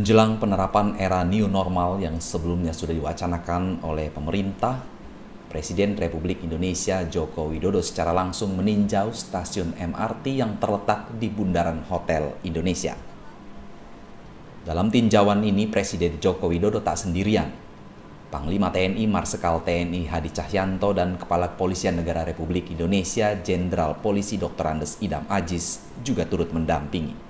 Menjelang penerapan era new normal yang sebelumnya sudah diwacanakan oleh pemerintah, Presiden Republik Indonesia Joko Widodo secara langsung meninjau stasiun MRT yang terletak di Bundaran Hotel Indonesia. Dalam tinjauan ini, Presiden Joko Widodo tak sendirian. Panglima TNI Marsikal TNI Hadi Cahyanto dan Kepala Kepolisian Negara Republik Indonesia Jenderal Polisi Dr. Andes Idam Ajis juga turut mendampingi.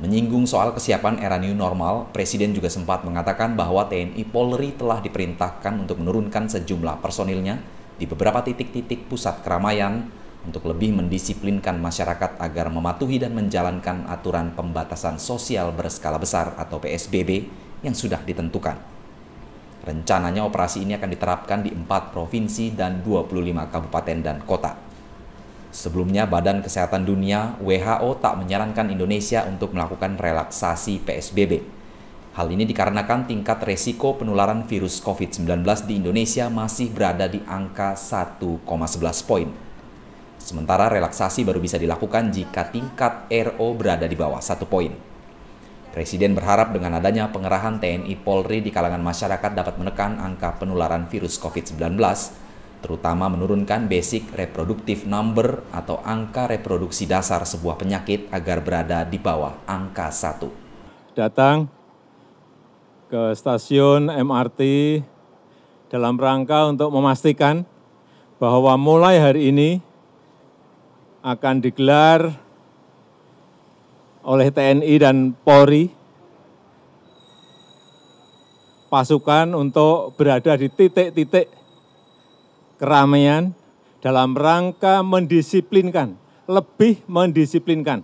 Menyinggung soal kesiapan era new normal, Presiden juga sempat mengatakan bahwa TNI Polri telah diperintahkan untuk menurunkan sejumlah personilnya di beberapa titik-titik pusat keramaian untuk lebih mendisiplinkan masyarakat agar mematuhi dan menjalankan aturan pembatasan sosial berskala besar atau PSBB yang sudah ditentukan. Rencananya operasi ini akan diterapkan di empat provinsi dan 25 kabupaten dan kota. Sebelumnya, Badan Kesehatan Dunia (WHO) tak menyarankan Indonesia untuk melakukan relaksasi PSBB. Hal ini dikarenakan tingkat resiko penularan virus COVID-19 di Indonesia masih berada di angka 1,11 poin. Sementara relaksasi baru bisa dilakukan jika tingkat RO berada di bawah satu poin. Presiden berharap dengan adanya pengerahan TNI Polri di kalangan masyarakat dapat menekan angka penularan virus COVID-19 terutama menurunkan basic reproductive number atau angka reproduksi dasar sebuah penyakit agar berada di bawah angka 1. Datang ke stasiun MRT dalam rangka untuk memastikan bahwa mulai hari ini akan digelar oleh TNI dan Polri pasukan untuk berada di titik-titik keramaian dalam rangka mendisiplinkan, lebih mendisiplinkan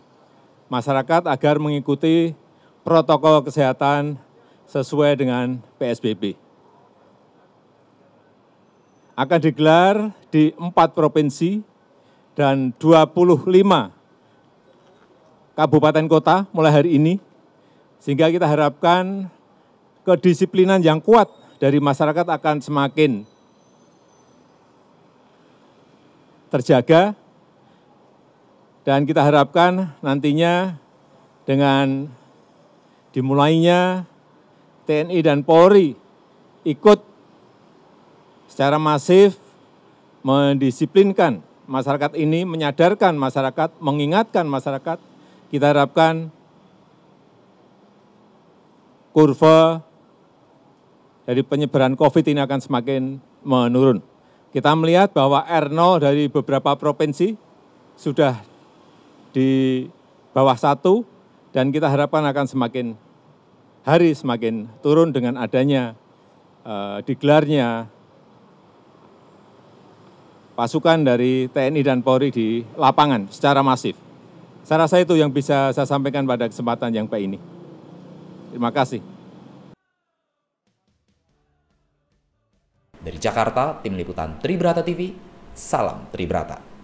masyarakat agar mengikuti protokol kesehatan sesuai dengan PSBB. Akan digelar di empat provinsi dan 25 kabupaten kota mulai hari ini, sehingga kita harapkan kedisiplinan yang kuat dari masyarakat akan semakin terjaga dan kita harapkan nantinya dengan dimulainya TNI dan Polri ikut secara masif mendisiplinkan masyarakat ini, menyadarkan masyarakat, mengingatkan masyarakat, kita harapkan kurva dari penyebaran COVID ini akan semakin menurun. Kita melihat bahwa R0 dari beberapa provinsi sudah di bawah satu dan kita harapkan akan semakin hari semakin turun dengan adanya e, digelarnya pasukan dari TNI dan Polri di lapangan secara masif. Saya rasa itu yang bisa saya sampaikan pada kesempatan yang baik ini. Terima kasih. Dari Jakarta, tim liputan Tribrata TV, salam Tribrata.